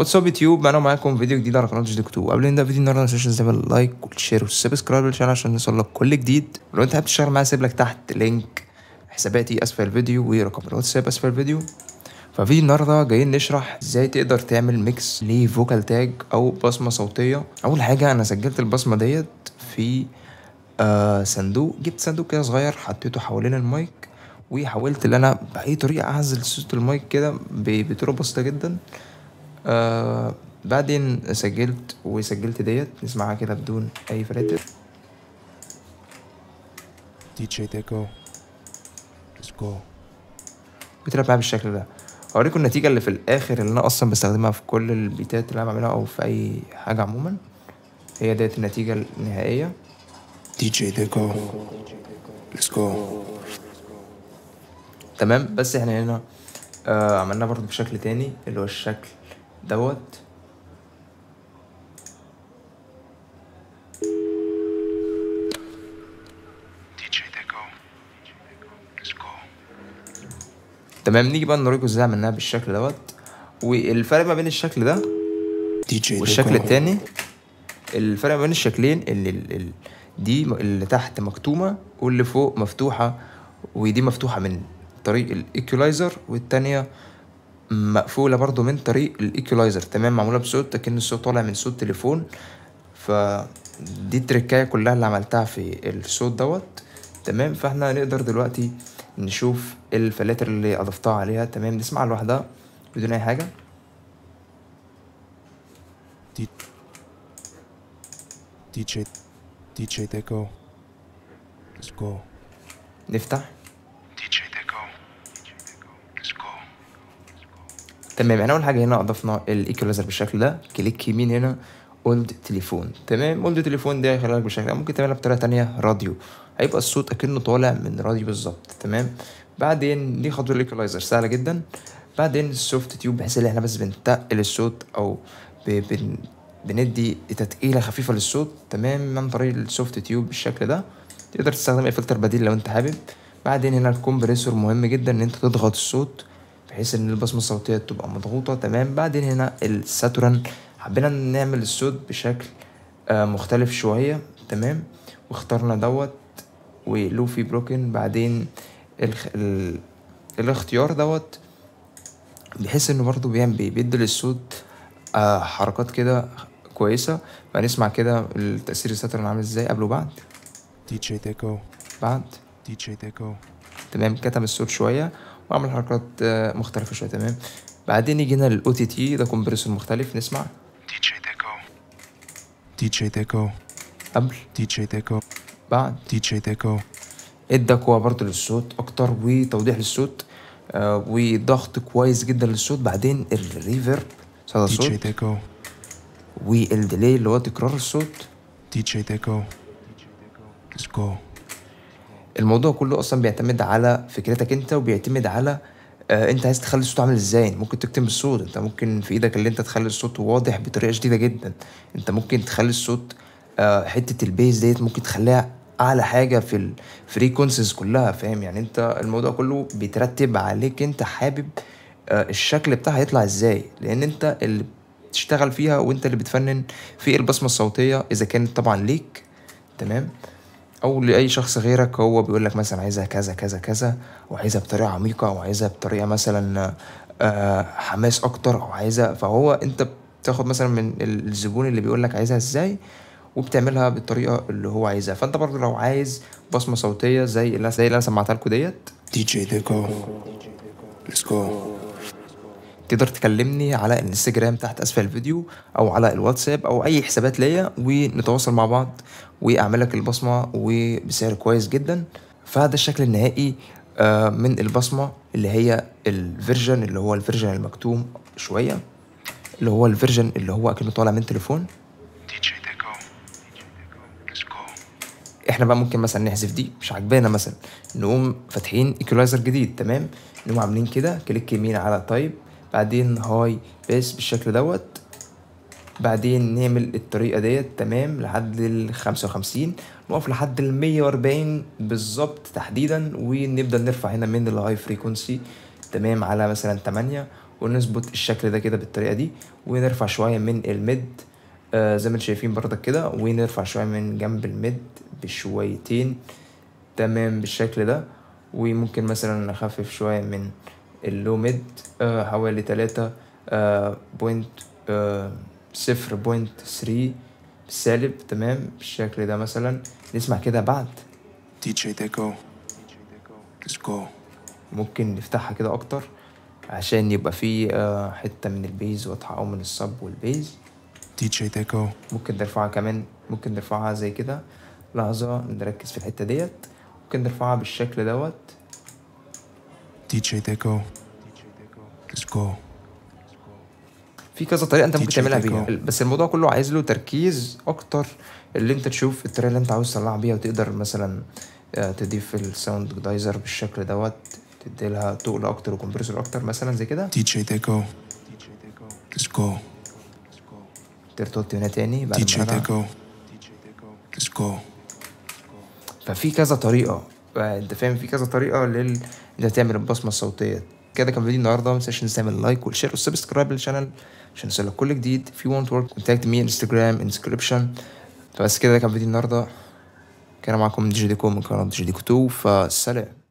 واتس اب يوتيوب معانا معاكم فيديو جديد على قناه دكتور قبل ما نبدا فيديو النهارده ما تنساش تسيب اللايك والشير والسبسكرايب للقناه عشان نوصل لك كل جديد ولو انت حابب تشتغل معايا سيب لك تحت لينك حساباتي اسفل الفيديو ورقم الواتساب اسفل الفيديو ففيديو النهارده جايين نشرح ازاي تقدر تعمل ميكس لفوكال تاج او بصمه صوتيه اول حاجه انا سجلت البصمه ديت في آه صندوق جبت صندوق كده صغير حطيته حوالين المايك وحاولت ان انا باي طريقه اعزل صوت المايك كده بطريقه بسيطه جدا آه بعدين سجلت وسجلت ديت نسمعها كده بدون اي فلاتر دي جي ديكو ليتس جو بتلعب بقى بالشكل ده هوريكم النتيجه اللي في الاخر اللي انا اصلا بستخدمها في كل البيتات اللي انا بعملها او في اي حاجه عموما هي ديت النتيجه النهائيه دي جي ديكو ليتس جو تمام بس احنا هنا آه عملناه برضو بشكل تاني اللي هو الشكل دوت تمام نيجي بقى نوريكم ازاي عملناها بالشكل دوت والفرق ما بين الشكل ده والشكل التاني الفرق ما بين الشكلين اللي, دي اللي تحت مكتومه واللي فوق مفتوحه ودي مفتوحه من طريق الايكولايزر والتانيه مقفوله برضو من طريق الايكولايزر تمام معموله بصوت كان الصوت طالع من صوت تليفون فدي التركايه كلها اللي عملتها في الصوت دوت تمام فاحنا هنقدر دلوقتي نشوف الفلاتر اللي اضفتها عليها تمام نسمعها لوحدها بدون اي حاجه دي دي جي دي جي ديكو ليتس جو نفتح تمام احنا يعني اول حاجه هنا اضفنا الايكولايزر بالشكل ده كليك يمين هنا اولد تليفون تمام اولد تليفون ده هيخليها لك بالشكل ممكن تعملها بطريقه ثانيه راديو هيبقى الصوت اكنه طالع من راديو بالظبط تمام بعدين دي خطوه الايكولايزر سهله جدا بعدين السوفت تيوب بحيث ان احنا بس بنتقل الصوت او بن بندي تتقيله خفيفه للصوت تمام عن طريق السوفت تيوب بالشكل ده تقدر تستخدم اي فلتر بديل لو انت حابب بعدين هنا الكومبريسور مهم جدا ان انت تضغط الصوت بحيث ان البصمه الصوتيه تبقى مضغوطه تمام بعدين هنا الساتورن حبينا نعمل الصوت بشكل آه، مختلف شويه تمام واخترنا دوت ولوفي بروكن بعدين الخ... ال... الاختيار دوت بحيث انه برضه بيعمل بيدي للصوت آه، حركات كده كويسه فنسمع كده التاثير الساترن عامل ازاي قبل وبعد دي جي ديكو بعد دي جي ديكو تمام كتم الصوت شويه واعمل حركات آه، مختلفه شويه تمام بعدين يجي هنا للاو تي تي ده كومبريسور مختلف نسمع دي جي ديكو دي جي ديكو قبل دي جي ديكو بعد دي جي ديكو ادى قوه برضه للصوت اكتر وتوضيح للصوت آه، وضغط كويس جدا للصوت بعدين الريفيرب صدى الصوت دي جي ديكو والديلي اللي هو تكرار الصوت دي جي ديكو ليتس جو الموضوع كله اصلا بيعتمد على فكرتك انت وبيعتمد على آه، انت عايز تخلي الصوت عامل ازاي ممكن تكتم الصوت انت ممكن في ايدك اللي انت تخلي الصوت واضح بطريقه شديده جدا انت ممكن تخلي الصوت آه، حته البيز ديت ممكن تخليها اعلى حاجه في الفريكونسيز كلها فاهم يعني انت الموضوع كله بيترتب عليك انت حابب آه، الشكل بتاعها يطلع ازاي لان انت اللي بتشتغل فيها وانت اللي بتفنن في البصمه الصوتيه اذا كانت طبعا ليك تمام او لاي شخص غيرك هو بيقول لك مثلا عايزها كذا كذا كذا وعايزها بطريقه عميقه او عايزها بطريقه مثلا آه، حماس اكتر او عايزها فهو انت بتاخد مثلا من الزبون اللي بيقول لك عايزها ازاي وبتعملها بالطريقه اللي هو عايزها فانت برضه لو عايز بصمه صوتيه زي اللي زي اللي انا سمعتها لكم ديت دي جي ديكو ليتس جو تقدر تكلمني على الانستجرام تحت اسفل الفيديو او على الواتساب او اي حسابات ليا ونتواصل مع بعض واعمل لك البصمه وبسعر كويس جدا فهذا الشكل النهائي آه، من البصمه اللي هي الفيرجن اللي هو الفيرجن المكتوم شويه اللي هو الفيرجن اللي هو اكنه طالع من تليفون احنا بقى ممكن مثلا نحذف دي مش عاجبانا مثلا نقوم فاتحين ايكولايزر جديد تمام نقوم عاملين كده كليك يمين على تايب بعدين هاي بس بالشكل دوت بعدين نعمل الطريقة ديت تمام لحد ال 55 نقف لحد ال 140 بالظبط تحديدا ونبدأ نرفع هنا من الهاي فريكونسي تمام على مثلا 8 ونظبط الشكل ده كده بالطريقة دي ونرفع شوية من الميد آه زي ما انتم شايفين بردك كده ونرفع شوية من جنب الميد بشويتين تمام بالشكل ده وممكن مثلا نخفف شوية من اللو ميد آه، حوالي تلاتة آه، بوينت آه، صفر بوينت ثري سالب تمام بالشكل ده مثلا نسمع كده بعد دي جي ديكو go ممكن نفتحها كده اكتر عشان يبقى فيه حتة من البيز واضحة او من الصب والبيز جي ديكو ممكن نرفعها كمان ممكن نرفعها زي كده لحظة نركز في الحتة ديت ممكن نرفعها بالشكل دوت DJ Deco Let's go في كذا طريقه انت ممكن تعملها بيها بس الموضوع كله عايز له تركيز اكتر اللي انت تشوف الطريقه اللي انت عاوز تطلع بيها وتقدر مثلا آه، تضيف الساوند دايزر بالشكل دوت تدي لها تقل اكتر وكمبريسور اكتر مثلا زي كده دي جي ديكو ليتس جو ترتوت هنا تاني بعد دي جي ديكو ليتس جو ففي كذا طريقه آه، انت فاهم في كذا طريقه لل اللي تعمل البصمه الصوتيه كده كان فيديو النهارده ما تنساش تعمل لايك والشير والسبسكرايب للشانل عشان يوصلك كل جديد في وونت وورك كونتاكت مي انستجرام انسكريبشن بس كده كان فيديو النهارده كان معاكم دي جي ديكو من قناه دي جي دي كتو فسلام